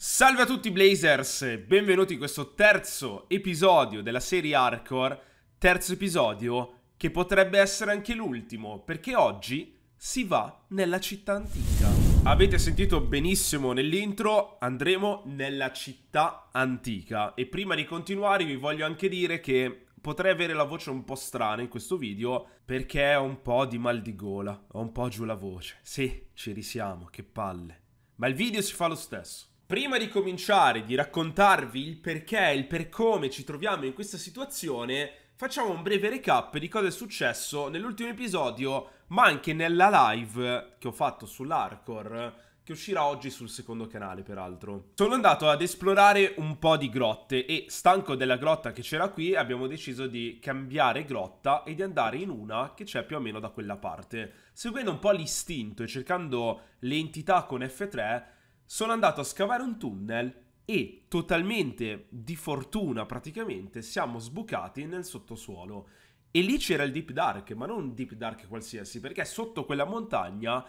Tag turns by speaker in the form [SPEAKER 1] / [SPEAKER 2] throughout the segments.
[SPEAKER 1] Salve a tutti Blazers, benvenuti in questo terzo episodio della serie Hardcore, terzo episodio che potrebbe essere anche l'ultimo, perché oggi si va nella città antica. Avete sentito benissimo nell'intro, andremo nella città antica e prima di continuare vi voglio anche dire che potrei avere la voce un po' strana in questo video perché ho un po' di mal di gola, ho un po' giù la voce. Sì, ci risiamo, che palle. Ma il video si fa lo stesso prima di cominciare, di raccontarvi il perché e il per come ci troviamo in questa situazione, facciamo un breve recap di cosa è successo nell'ultimo episodio, ma anche nella live che ho fatto sull'Hardcore che uscirà oggi sul secondo canale, peraltro. Sono andato ad esplorare un po' di grotte e, stanco della grotta che c'era qui, abbiamo deciso di cambiare grotta e di andare in una che c'è più o meno da quella parte. Seguendo un po' l'istinto e cercando le entità con F3, sono andato a scavare un tunnel e totalmente di fortuna praticamente siamo sbucati nel sottosuolo. E lì c'era il Deep Dark, ma non un Deep Dark qualsiasi, perché sotto quella montagna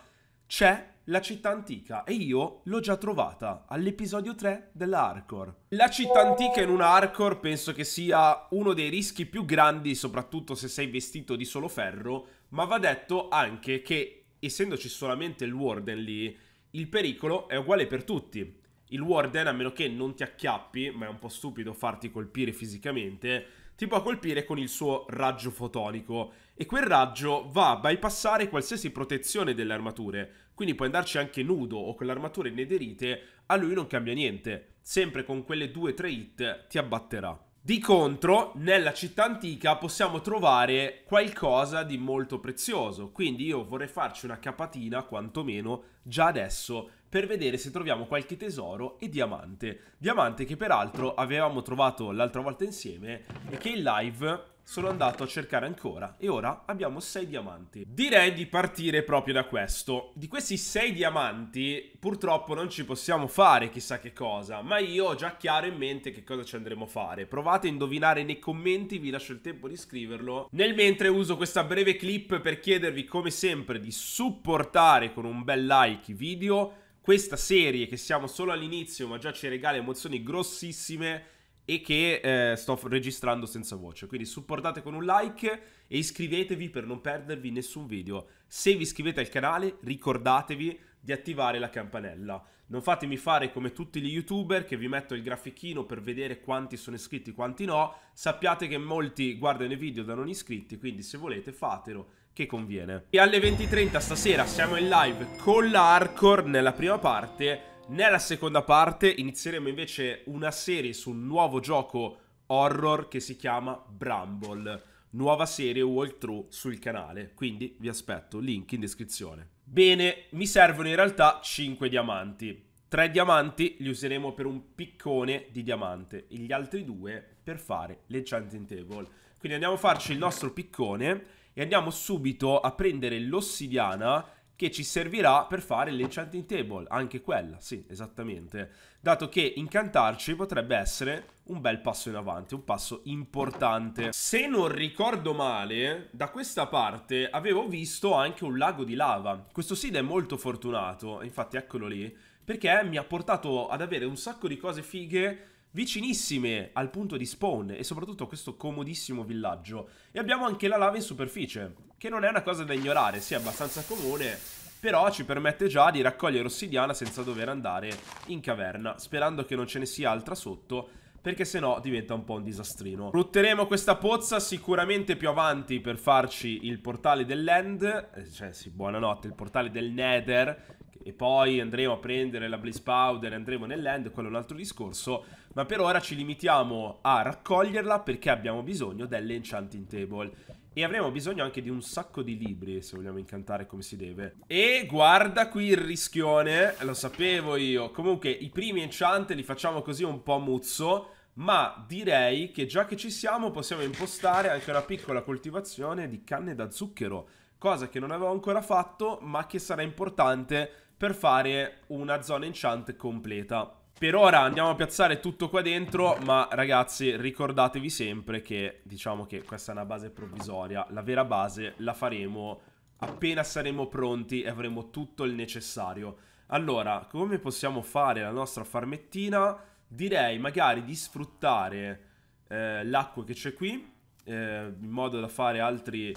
[SPEAKER 1] c'è la città antica e io l'ho già trovata all'episodio 3 della hardcore. La città antica in una hardcore penso che sia uno dei rischi più grandi, soprattutto se sei vestito di solo ferro, ma va detto anche che essendoci solamente il Warden lì, il pericolo è uguale per tutti. Il Warden, a meno che non ti acchiappi, ma è un po' stupido farti colpire fisicamente, ti può colpire con il suo raggio fotonico e quel raggio va a bypassare qualsiasi protezione delle armature, quindi puoi andarci anche nudo o con le armature nederite, a lui non cambia niente, sempre con quelle 2-3 hit ti abbatterà. Di contro, nella città antica possiamo trovare qualcosa di molto prezioso, quindi io vorrei farci una capatina, quantomeno, già adesso, per vedere se troviamo qualche tesoro e diamante. Diamante che peraltro avevamo trovato l'altra volta insieme e che in live sono andato a cercare ancora e ora abbiamo 6 diamanti. Direi di partire proprio da questo. Di questi 6 diamanti purtroppo non ci possiamo fare chissà che cosa, ma io ho già chiaro in mente che cosa ci andremo a fare. Provate a indovinare nei commenti, vi lascio il tempo di scriverlo. Nel mentre uso questa breve clip per chiedervi come sempre di supportare con un bel like i video, questa serie che siamo solo all'inizio ma già ci regala emozioni grossissime e che eh, sto registrando senza voce. Quindi supportate con un like e iscrivetevi per non perdervi nessun video. Se vi iscrivete al canale ricordatevi di attivare la campanella. Non fatemi fare come tutti gli youtuber che vi metto il grafichino per vedere quanti sono iscritti e quanti no. Sappiate che molti guardano i video da non iscritti, quindi se volete fatelo che conviene. E alle 20.30 stasera siamo in live con l'Arcor nella prima parte nella seconda parte inizieremo invece una serie su un nuovo gioco horror che si chiama Bramble, nuova serie walkthrough sul canale, quindi vi aspetto, link in descrizione. Bene, mi servono in realtà 5 diamanti. 3 diamanti li useremo per un piccone di diamante e gli altri due per fare l'enchanting table. Quindi andiamo a farci il nostro piccone e andiamo subito a prendere l'ossidiana che ci servirà per fare l'enchanting table, anche quella, sì, esattamente. Dato che incantarci potrebbe essere un bel passo in avanti, un passo importante. Se non ricordo male, da questa parte avevo visto anche un lago di lava. Questo seed è molto fortunato, infatti eccolo lì, perché mi ha portato ad avere un sacco di cose fighe vicinissime al punto di spawn e soprattutto a questo comodissimo villaggio. E abbiamo anche la lava in superficie, che non è una cosa da ignorare, sì è abbastanza comune, però ci permette già di raccogliere ossidiana senza dover andare in caverna, sperando che non ce ne sia altra sotto, perché se no diventa un po' un disastrino. Rutteremo questa pozza sicuramente più avanti per farci il portale dell'End, eh, cioè sì, buonanotte, il portale del Nether, e poi andremo a prendere la Blaze Powder e andremo nell'end, quello è un altro discorso, ma per ora ci limitiamo a raccoglierla perché abbiamo bisogno dell'enchanting table. E avremo bisogno anche di un sacco di libri se vogliamo incantare come si deve. E guarda qui il rischione, lo sapevo io. Comunque i primi enchant li facciamo così un po' muzzo. Ma direi che già che ci siamo possiamo impostare anche una piccola coltivazione di canne da zucchero cosa che non avevo ancora fatto ma che sarà importante per fare una zona enchant completa. Per ora andiamo a piazzare tutto qua dentro, ma ragazzi ricordatevi sempre che diciamo che questa è una base provvisoria, la vera base la faremo appena saremo pronti e avremo tutto il necessario. Allora, come possiamo fare la nostra farmettina? Direi magari di sfruttare eh, l'acqua che c'è qui, eh, in modo da fare altri,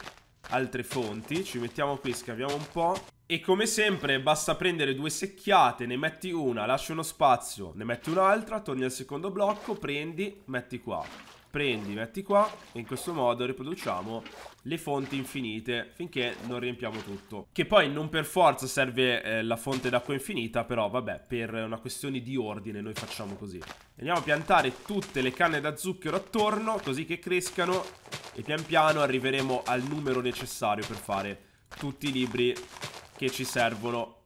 [SPEAKER 1] altre fonti. Ci mettiamo qui, scaviamo un po'. E come sempre basta prendere due secchiate, ne metti una, lasci uno spazio, ne metti un'altra, torni al secondo blocco, prendi, metti qua. Prendi, metti qua e in questo modo riproduciamo le fonti infinite finché non riempiamo tutto. Che poi non per forza serve eh, la fonte d'acqua infinita, però vabbè, per una questione di ordine noi facciamo così. Andiamo a piantare tutte le canne da zucchero attorno così che crescano e pian piano arriveremo al numero necessario per fare tutti i libri che ci servono.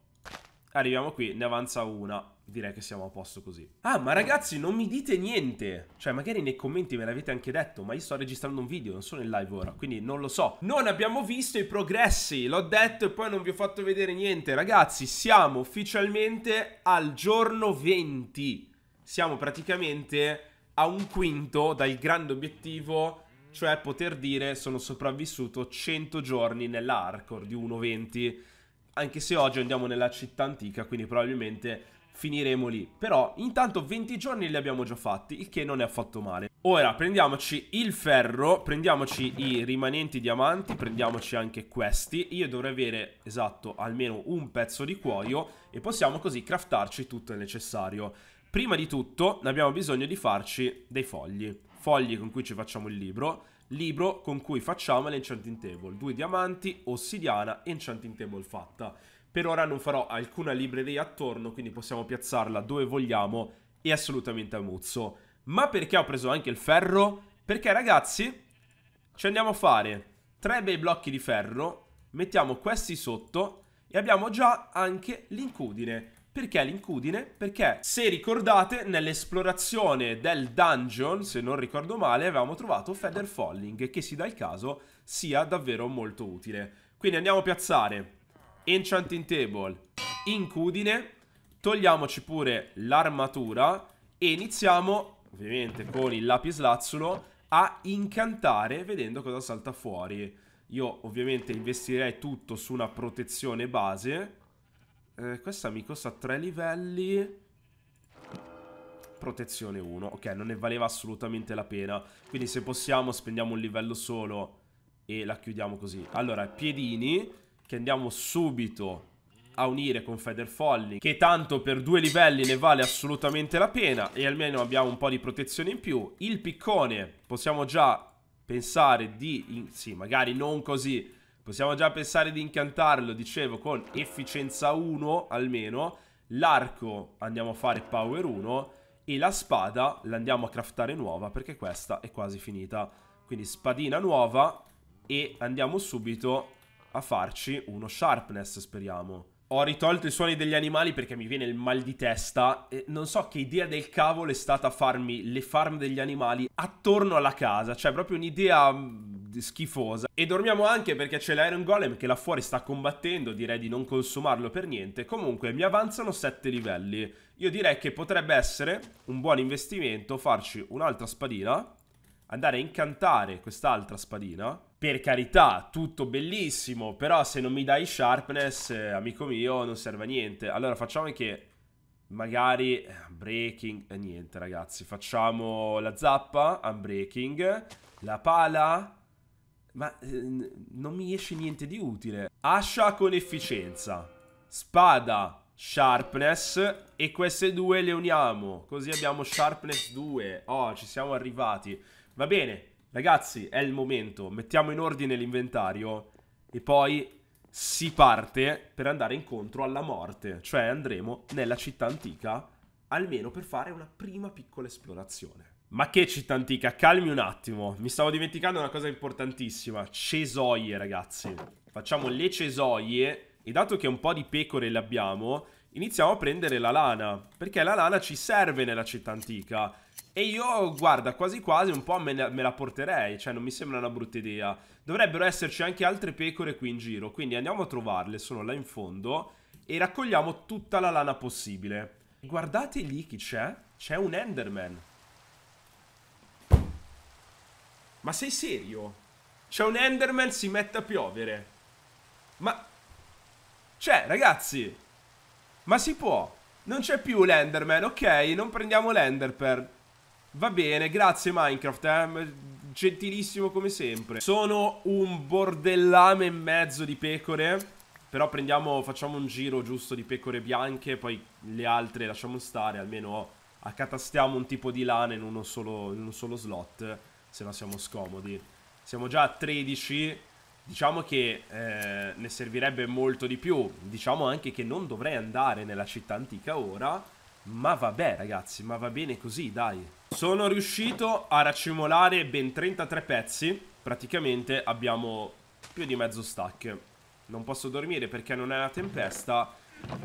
[SPEAKER 1] Arriviamo qui, ne avanza una. Direi che siamo a posto così. Ah, ma ragazzi, non mi dite niente. Cioè, magari nei commenti me l'avete anche detto, ma io sto registrando un video, non sono in live ora, quindi non lo so. Non abbiamo visto i progressi, l'ho detto e poi non vi ho fatto vedere niente. Ragazzi, siamo ufficialmente al giorno 20. Siamo praticamente a un quinto dal grande obiettivo cioè poter dire sono sopravvissuto 100 giorni nell'hardcore di 1.20 anche se oggi andiamo nella città antica, quindi probabilmente finiremo lì. Però intanto 20 giorni li abbiamo già fatti, il che non è affatto male. Ora prendiamoci il ferro, prendiamoci i rimanenti diamanti, prendiamoci anche questi. Io dovrei avere, esatto, almeno un pezzo di cuoio e possiamo così craftarci tutto il necessario. Prima di tutto abbiamo bisogno di farci dei fogli fogli con cui ci facciamo il libro, libro con cui facciamo l'enchanting table, due diamanti, ossidiana, enchanting table fatta. Per ora non farò alcuna libreria attorno, quindi possiamo piazzarla dove vogliamo e assolutamente a muzzo. Ma perché ho preso anche il ferro? Perché ragazzi, ci andiamo a fare tre bei blocchi di ferro, mettiamo questi sotto e abbiamo già anche l'incudine. Perché l'incudine? Perché se ricordate nell'esplorazione del dungeon, se non ricordo male, avevamo trovato Feather Falling che si dà il caso sia davvero molto utile. Quindi andiamo a piazzare Enchanting Table, Incudine, togliamoci pure l'armatura e iniziamo ovviamente con il lapislazzulo a incantare vedendo cosa salta fuori. Io ovviamente investirei tutto su una protezione base eh, questa mi costa 3 livelli. Protezione 1. Ok, non ne valeva assolutamente la pena. Quindi se possiamo spendiamo un livello solo e la chiudiamo così. Allora, piedini che andiamo subito a unire con Folly. che tanto per due livelli ne vale assolutamente la pena e almeno abbiamo un po' di protezione in più. Il piccone possiamo già pensare di... In... sì, magari non così Possiamo già pensare di incantarlo, dicevo, con efficienza 1 almeno. L'arco andiamo a fare power 1 e la spada l'andiamo a craftare nuova perché questa è quasi finita. Quindi spadina nuova e andiamo subito a farci uno sharpness, speriamo. Ho ritolto i suoni degli animali perché mi viene il mal di testa. E non so che idea del cavolo è stata farmi le farm degli animali attorno alla casa. Cioè, proprio un'idea mm, schifosa. E dormiamo anche perché c'è l'Iron Golem che là fuori sta combattendo, direi di non consumarlo per niente. Comunque mi avanzano 7 livelli. Io direi che potrebbe essere un buon investimento farci un'altra spadina, andare a incantare quest'altra spadina. Per carità, tutto bellissimo, però se non mi dai sharpness, eh, amico mio, non serve a niente. Allora facciamo che magari eh, breaking, eh, niente ragazzi, facciamo la zappa, unbreaking, la pala, ma eh, non mi esce niente di utile. Ascia con efficienza. Spada, sharpness. E queste due le uniamo. Così abbiamo sharpness 2. Oh, ci siamo arrivati. Va bene. Ragazzi, è il momento. Mettiamo in ordine l'inventario. E poi si parte per andare incontro alla morte. Cioè andremo nella città antica. Almeno per fare una prima piccola esplorazione. Ma che città antica, calmi un attimo. Mi stavo dimenticando una cosa importantissima. Cesoie, ragazzi. Facciamo le cesoie. E dato che un po' di pecore le abbiamo, iniziamo a prendere la lana. Perché la lana ci serve nella città antica. E io, guarda, quasi quasi un po' me, me la porterei. Cioè, non mi sembra una brutta idea. Dovrebbero esserci anche altre pecore qui in giro. Quindi andiamo a trovarle, sono là in fondo. E raccogliamo tutta la lana possibile. Guardate lì chi c'è. C'è un Enderman. Ma sei serio? C'è un Enderman, si mette a piovere. Ma... Cioè, ragazzi... Ma si può. Non c'è più l'Enderman, ok? Non prendiamo l'Enderpearl. Va bene, grazie Minecraft, eh? Gentilissimo come sempre. Sono un bordellame e mezzo di pecore. Però prendiamo, facciamo un giro giusto di pecore bianche, poi le altre lasciamo stare, almeno accatastiamo un tipo di lana in, solo, in un solo slot se no siamo scomodi. Siamo già a 13, diciamo che eh, ne servirebbe molto di più. Diciamo anche che non dovrei andare nella città antica ora, ma vabbè ragazzi, ma va bene così, dai. Sono riuscito a racimolare ben 33 pezzi, praticamente abbiamo più di mezzo stack. Non posso dormire perché non è una tempesta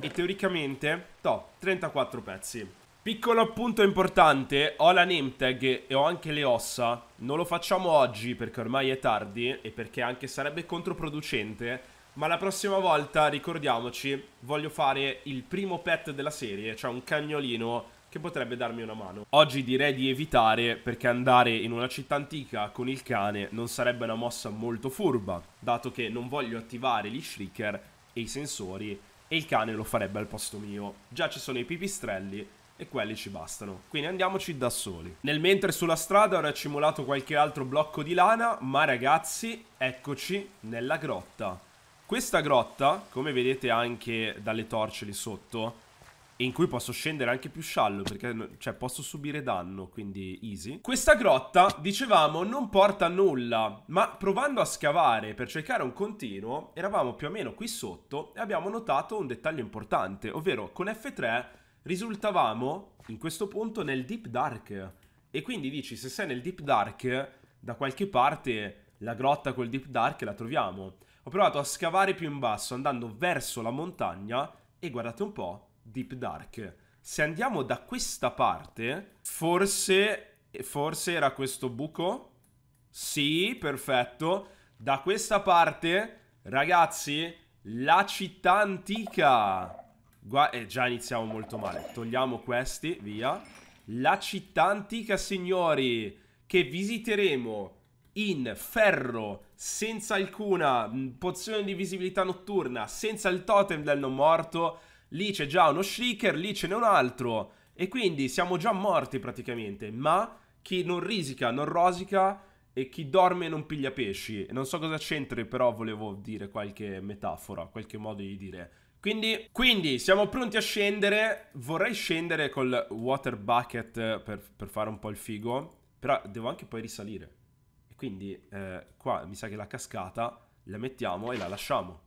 [SPEAKER 1] e teoricamente, to, 34 pezzi. Piccolo appunto importante, ho la name tag e ho anche le ossa. Non lo facciamo oggi perché ormai è tardi e perché anche sarebbe controproducente. Ma la prossima volta, ricordiamoci, voglio fare il primo pet della serie, cioè un cagnolino che potrebbe darmi una mano. Oggi direi di evitare perché andare in una città antica con il cane non sarebbe una mossa molto furba, dato che non voglio attivare gli shrieker e i sensori e il cane lo farebbe al posto mio. Già ci sono i pipistrelli e quelli ci bastano. Quindi andiamoci da soli. Nel mentre sulla strada ho raccimolato qualche altro blocco di lana, ma ragazzi, eccoci nella grotta. Questa grotta, come vedete anche dalle torce lì sotto, in cui posso scendere anche più sciallo perché cioè, posso subire danno, quindi easy. Questa grotta, dicevamo, non porta a nulla, ma provando a scavare per cercare un continuo, eravamo più o meno qui sotto e abbiamo notato un dettaglio importante, ovvero con F3 risultavamo in questo punto nel Deep Dark. E quindi dici, se sei nel Deep Dark, da qualche parte la grotta col Deep Dark la troviamo. Ho provato a scavare più in basso, andando verso la montagna, e guardate un po', Deep Dark. Se andiamo da questa parte, forse, forse era questo buco? Sì, perfetto. Da questa parte, ragazzi, la città antica. Qua eh, già iniziamo molto male. Togliamo questi, via. La città antica, signori, che visiteremo in ferro, senza alcuna mm, pozione di visibilità notturna, senza il totem del non morto. Lì c'è già uno shrieker, lì ce n'è un altro. E quindi siamo già morti praticamente. Ma chi non risica, non rosica e chi dorme non piglia pesci. Non so cosa c'entri, però volevo dire qualche metafora, qualche modo di dire. Quindi, quindi, siamo pronti a scendere. Vorrei scendere col water bucket per, per, fare un po' il figo. Però devo anche poi risalire. quindi eh, qua mi sa che la cascata la mettiamo e la lasciamo.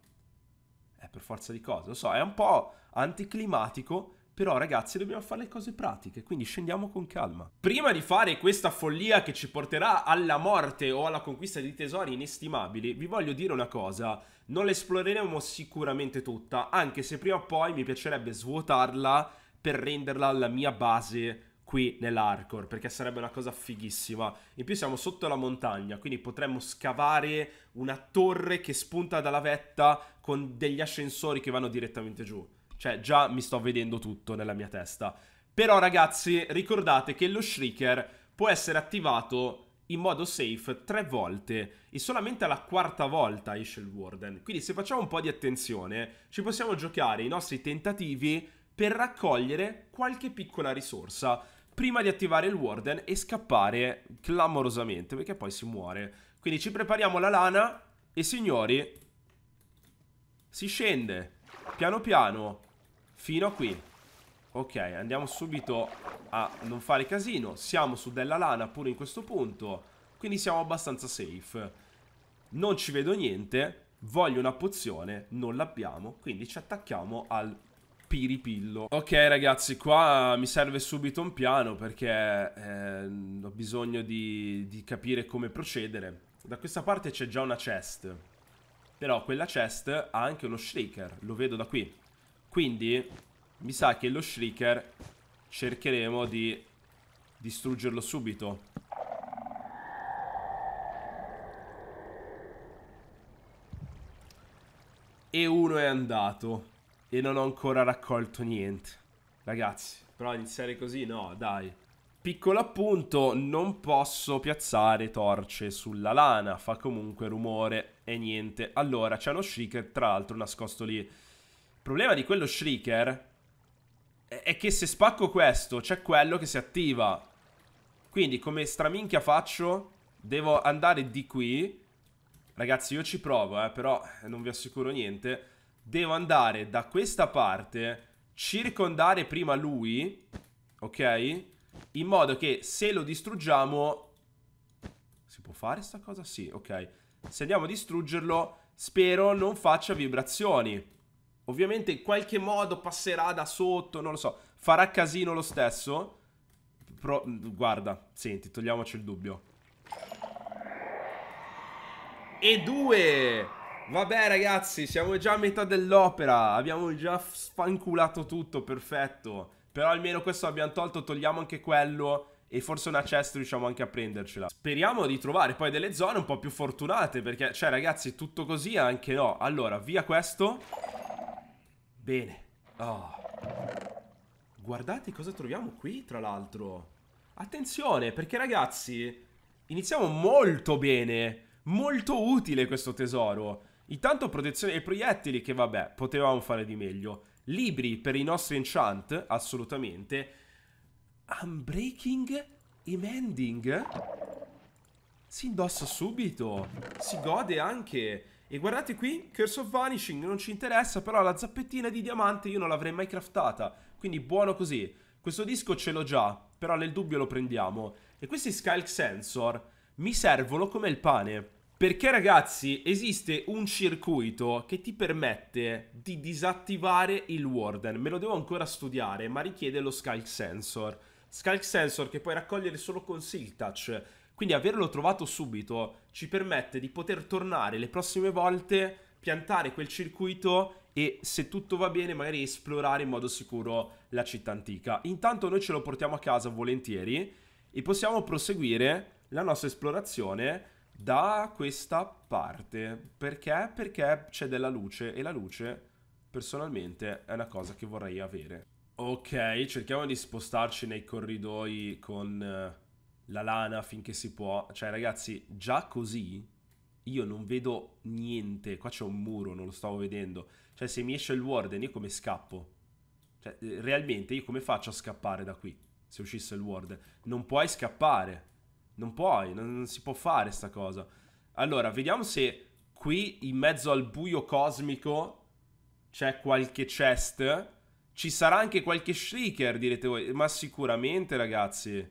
[SPEAKER 1] È per forza di cose. Lo so, è un po' anticlimatico. Però ragazzi dobbiamo fare le cose pratiche, quindi scendiamo con calma. Prima di fare questa follia che ci porterà alla morte o alla conquista di tesori inestimabili, vi voglio dire una cosa, non l'esploreremo sicuramente tutta, anche se prima o poi mi piacerebbe svuotarla per renderla la mia base qui nell'hardcore perché sarebbe una cosa fighissima. In più siamo sotto la montagna, quindi potremmo scavare una torre che spunta dalla vetta con degli ascensori che vanno direttamente giù. Cioè, già mi sto vedendo tutto nella mia testa. Però, ragazzi, ricordate che lo shrieker può essere attivato in modo safe tre volte e solamente alla quarta volta esce il Warden. Quindi se facciamo un po' di attenzione ci possiamo giocare i nostri tentativi per raccogliere qualche piccola risorsa prima di attivare il Warden e scappare clamorosamente perché poi si muore. Quindi ci prepariamo la lana e signori si scende. Piano piano Fino a qui Ok, andiamo subito a non fare casino Siamo su della lana pure in questo punto Quindi siamo abbastanza safe Non ci vedo niente Voglio una pozione Non l'abbiamo Quindi ci attacchiamo al piripillo Ok ragazzi, qua mi serve subito un piano Perché eh, ho bisogno di, di capire come procedere Da questa parte c'è già una chest però quella chest ha anche uno shrieker, lo vedo da qui. Quindi mi sa che lo shrieker cercheremo di distruggerlo subito. E uno è andato e non ho ancora raccolto niente. Ragazzi, però iniziare così no, dai. Piccolo appunto, non posso piazzare torce sulla lana, fa comunque rumore e niente. Allora, c'è uno shrieker, tra l'altro, nascosto lì. Il problema di quello shrieker è che se spacco questo, c'è quello che si attiva. Quindi, come straminchia faccio, devo andare di qui. Ragazzi, io ci provo, eh, però eh, non vi assicuro niente. Devo andare da questa parte, circondare prima lui, ok? In modo che se lo distruggiamo... Si può fare sta cosa? Sì, ok. Se andiamo a distruggerlo, spero non faccia vibrazioni. Ovviamente in qualche modo passerà da sotto, non lo so. Farà casino lo stesso. Però, guarda, senti, togliamoci il dubbio. E due! Vabbè ragazzi, siamo già a metà dell'opera. Abbiamo già sfanculato tutto, perfetto. Però almeno questo abbiamo tolto, togliamo anche quello e forse una chest riusciamo anche a prendercela. Speriamo di trovare poi delle zone un po' più fortunate, perché, cioè, ragazzi, tutto così anche no. Allora, via questo. Bene. Oh. Guardate cosa troviamo qui, tra l'altro. Attenzione, perché, ragazzi, iniziamo molto bene. Molto utile questo tesoro. Intanto protezione dei proiettili, che vabbè, potevamo fare di meglio libri per i nostri enchant, assolutamente. Unbreaking e Mending? Si indossa subito, si gode anche. E guardate qui, Curse of Vanishing non ci interessa, però la zappettina di diamante io non l'avrei mai craftata. Quindi buono così. Questo disco ce l'ho già, però nel dubbio lo prendiamo. E questi Skulk Sensor mi servono come il pane. Perché ragazzi esiste un circuito che ti permette di disattivare il Warden, me lo devo ancora studiare ma richiede lo Skulk Sensor. Skulk Sensor che puoi raccogliere solo con Silk Touch, quindi averlo trovato subito ci permette di poter tornare le prossime volte, piantare quel circuito e se tutto va bene magari esplorare in modo sicuro la città antica. Intanto noi ce lo portiamo a casa volentieri e possiamo proseguire la nostra esplorazione da questa parte. Perché? Perché c'è della luce e la luce personalmente è una cosa che vorrei avere. Ok, cerchiamo di spostarci nei corridoi con eh, la lana finché si può. Cioè ragazzi, già così io non vedo niente. Qua c'è un muro, non lo stavo vedendo. Cioè se mi esce il warden io come scappo? Cioè eh, realmente io come faccio a scappare da qui? Se uscisse il warden? Non puoi scappare. Non puoi, non, non si può fare sta cosa. Allora, vediamo se qui in mezzo al buio cosmico c'è qualche chest. Ci sarà anche qualche shrieker, direte voi. Ma sicuramente, ragazzi.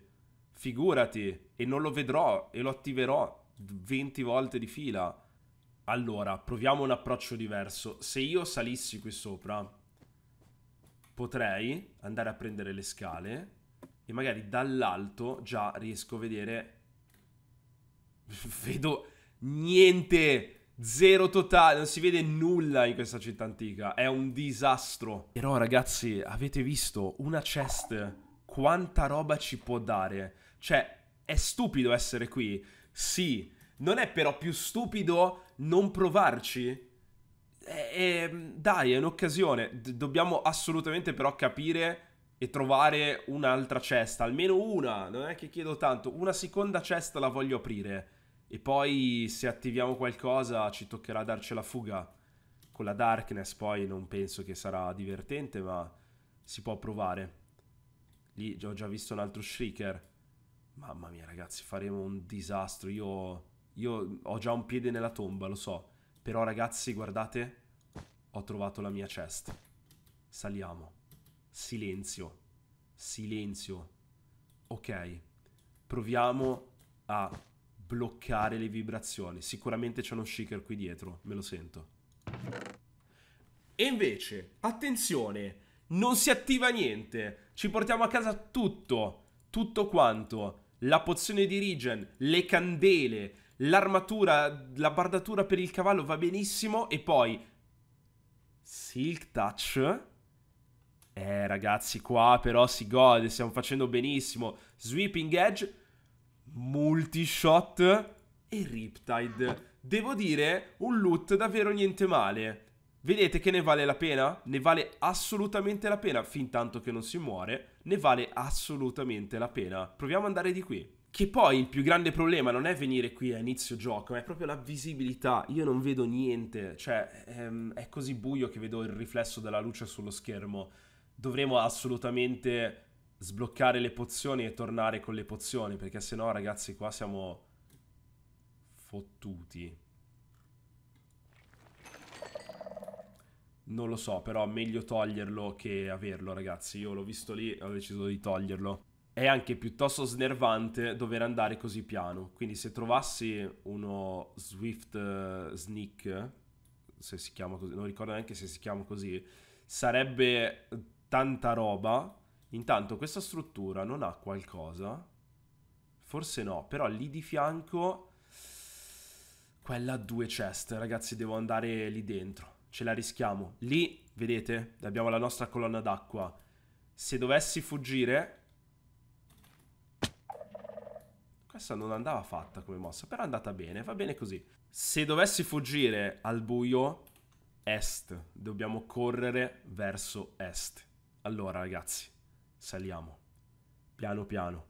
[SPEAKER 1] Figurati. E non lo vedrò e lo attiverò 20 volte di fila. Allora, proviamo un approccio diverso. Se io salissi qui sopra, potrei andare a prendere le scale magari dall'alto già riesco a vedere... Vedo niente! Zero totale, non si vede nulla in questa città antica, è un disastro. Però ragazzi, avete visto una chest? Quanta roba ci può dare? Cioè, è stupido essere qui? Sì. Non è però più stupido non provarci? E, eh, e, ehm, dai, è un'occasione. dobbiamo assolutamente però capire e trovare un'altra cesta, almeno una, non è che chiedo tanto, una seconda cesta la voglio aprire e poi se attiviamo qualcosa ci toccherà darcela fuga. Con la darkness poi non penso che sarà divertente, ma si può provare. Lì ho già visto un altro shrieker. Mamma mia ragazzi, faremo un disastro. Io, io ho già un piede nella tomba, lo so. Però ragazzi, guardate, ho trovato la mia cesta. Saliamo silenzio, silenzio. Ok, proviamo a bloccare le vibrazioni. Sicuramente c'è uno shaker qui dietro, me lo sento. E invece, attenzione, non si attiva niente. Ci portiamo a casa tutto, tutto quanto. La pozione di Regen, le candele, l'armatura, la bardatura per il cavallo va benissimo. E poi... Silk Touch eh ragazzi, qua però si gode, stiamo facendo benissimo. Sweeping Edge, multishot e Riptide. Devo dire, un loot davvero niente male. Vedete che ne vale la pena? Ne vale assolutamente la pena, fin tanto che non si muore, ne vale assolutamente la pena. Proviamo ad andare di qui. Che poi il più grande problema non è venire qui a inizio gioco, ma è proprio la visibilità. Io non vedo niente, cioè ehm, è così buio che vedo il riflesso della luce sullo schermo dovremo assolutamente sbloccare le pozioni e tornare con le pozioni, perché se no ragazzi qua siamo fottuti. Non lo so, però meglio toglierlo che averlo ragazzi, io l'ho visto lì e ho deciso di toglierlo. È anche piuttosto snervante dover andare così piano, quindi se trovassi uno Swift eh, Sneak, se si chiama così, non ricordo neanche se si chiama così, sarebbe tanta roba. Intanto questa struttura non ha qualcosa? Forse no, però lì di fianco... Quella ha due chest, ragazzi, devo andare lì dentro. Ce la rischiamo. Lì, vedete, abbiamo la nostra colonna d'acqua. Se dovessi fuggire... Questa non andava fatta come mossa, però è andata bene, va bene così. Se dovessi fuggire al buio, est. Dobbiamo correre verso est. Allora ragazzi, saliamo. Piano piano.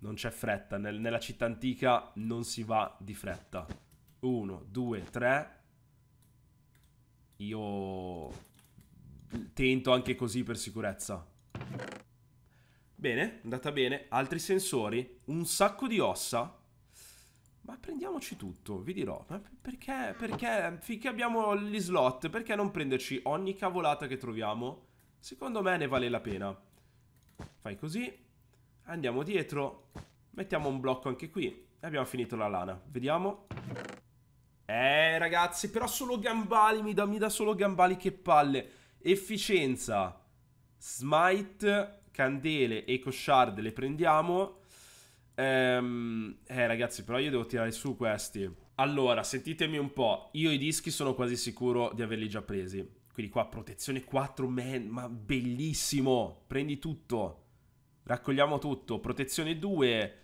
[SPEAKER 1] Non c'è fretta, Nel, nella città antica non si va di fretta. Uno, due, tre. Io tento anche così per sicurezza. Bene, andata bene. Altri sensori, un sacco di ossa. Ma prendiamoci tutto, vi dirò. Ma perché, perché, finché abbiamo gli slot, perché non prenderci ogni cavolata che troviamo? Secondo me ne vale la pena. Fai così. Andiamo dietro. Mettiamo un blocco anche qui. E abbiamo finito la lana. Vediamo. Eh, ragazzi, però solo gambali. Mi dà, mi dà solo gambali, che palle. Efficienza. Smite, candele, eco shard le prendiamo. Ehm, eh, ragazzi, però io devo tirare su questi. Allora, sentitemi un po'. Io i dischi sono quasi sicuro di averli già presi. Quindi qua protezione 4 man, ma bellissimo, prendi tutto, raccogliamo tutto, protezione 2,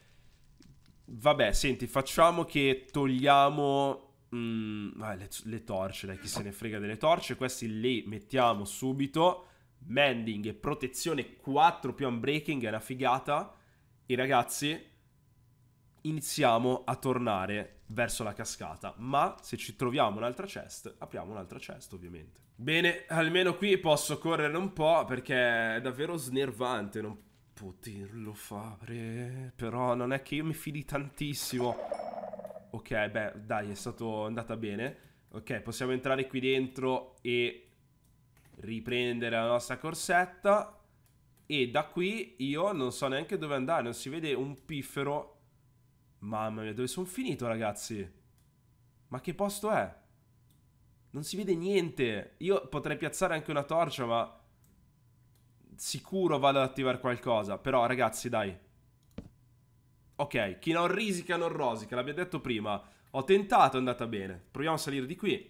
[SPEAKER 1] vabbè senti facciamo che togliamo mm, ah, le, le, torce, dai chi se ne frega delle torce, questi li mettiamo subito, mending protezione 4 più unbreaking è una figata, E ragazzi iniziamo a tornare verso la cascata, ma se ci troviamo un'altra chest, apriamo un'altra chest ovviamente. Bene, almeno qui posso correre un po' perché è davvero snervante non poterlo fare, però non è che io mi fidi tantissimo. Ok, beh, dai, è stato andata bene. Ok, possiamo entrare qui dentro e riprendere la nostra corsetta. E da qui io non so neanche dove andare, non si vede un piffero Mamma mia, dove sono finito, ragazzi? Ma che posto è? Non si vede niente. Io potrei piazzare anche una torcia, ma... Sicuro vado ad attivare qualcosa. Però, ragazzi, dai. Ok, chi non risica non rosica, l'abbiamo detto prima. Ho tentato, è andata bene. Proviamo a salire di qui.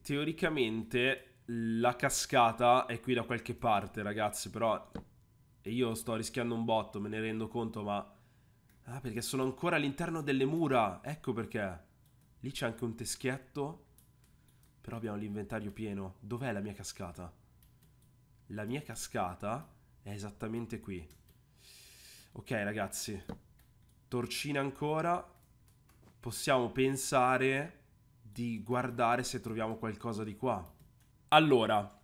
[SPEAKER 1] Teoricamente la cascata è qui da qualche parte, ragazzi, però... E io sto rischiando un botto, me ne rendo conto, ma... Ah, perché sono ancora all'interno delle mura. Ecco perché. Lì c'è anche un teschietto. Però abbiamo l'inventario pieno. Dov'è la mia cascata? La mia cascata è esattamente qui. Ok, ragazzi. Torcina ancora. Possiamo pensare di guardare se troviamo qualcosa di qua. Allora,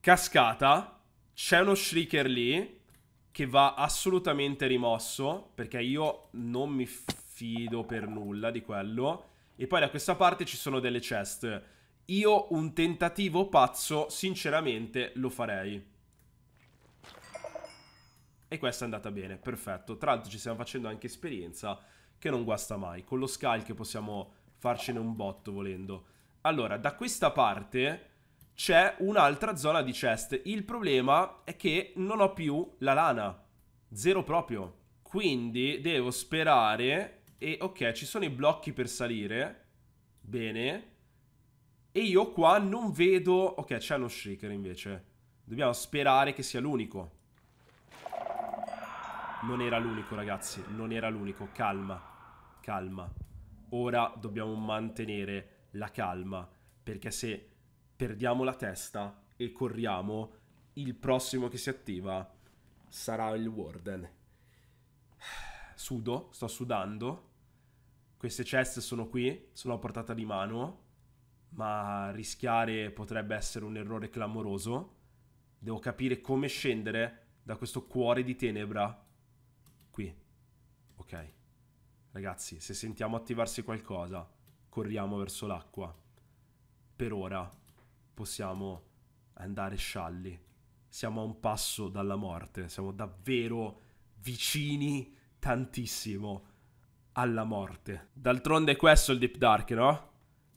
[SPEAKER 1] cascata. C'è uno shrieker lì che va assolutamente rimosso, perché io non mi fido per nulla di quello. E poi da questa parte ci sono delle chest. Io un tentativo pazzo, sinceramente, lo farei. E questa è andata bene, perfetto. Tra l'altro ci stiamo facendo anche esperienza che non guasta mai. Con lo scalche possiamo farcene un botto volendo. Allora, da questa parte c'è un'altra zona di chest. Il problema è che non ho più la lana. Zero proprio. Quindi devo sperare... E ok, ci sono i blocchi per salire. Bene. E io qua non vedo... Ok, c'è uno shrieker invece. Dobbiamo sperare che sia l'unico. Non era l'unico, ragazzi. Non era l'unico. Calma. Calma. Ora dobbiamo mantenere la calma. Perché se perdiamo la testa e corriamo, il prossimo che si attiva sarà il Warden. Sudo, sto sudando. Queste chest sono qui, sono a portata di mano, ma rischiare potrebbe essere un errore clamoroso. Devo capire come scendere da questo cuore di tenebra. Qui. Ok. Ragazzi, se sentiamo attivarsi qualcosa, corriamo verso l'acqua. Per ora possiamo andare scialli. Siamo a un passo dalla morte, siamo davvero vicini tantissimo alla morte. D'altronde è questo il Deep Dark, no?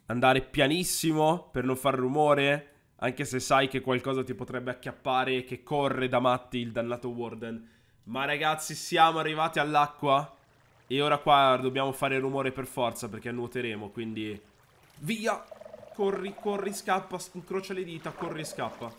[SPEAKER 1] Andare pianissimo per non far rumore, anche se sai che qualcosa ti potrebbe acchiappare e che corre da matti il dannato Warden. Ma ragazzi, siamo arrivati all'acqua e ora qua dobbiamo fare rumore per forza perché nuoteremo, quindi... Via! Corri, corri, scappa. Incrocia le dita, corri, scappa.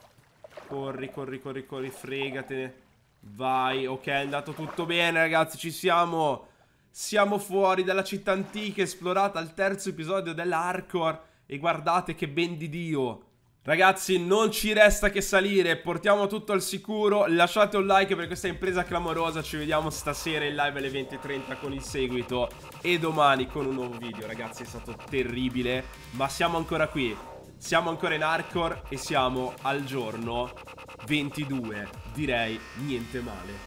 [SPEAKER 1] Corri, corri, corri, corri, fregatene. Vai, ok, è andato tutto bene, ragazzi, ci siamo. Siamo fuori dalla città antica esplorata al terzo episodio dell'Hardcore. E guardate che ben di Dio. Ragazzi non ci resta che salire Portiamo tutto al sicuro Lasciate un like per questa impresa clamorosa Ci vediamo stasera in live alle 20.30 con il seguito E domani con un nuovo video Ragazzi è stato terribile Ma siamo ancora qui Siamo ancora in hardcore E siamo al giorno 22 Direi niente male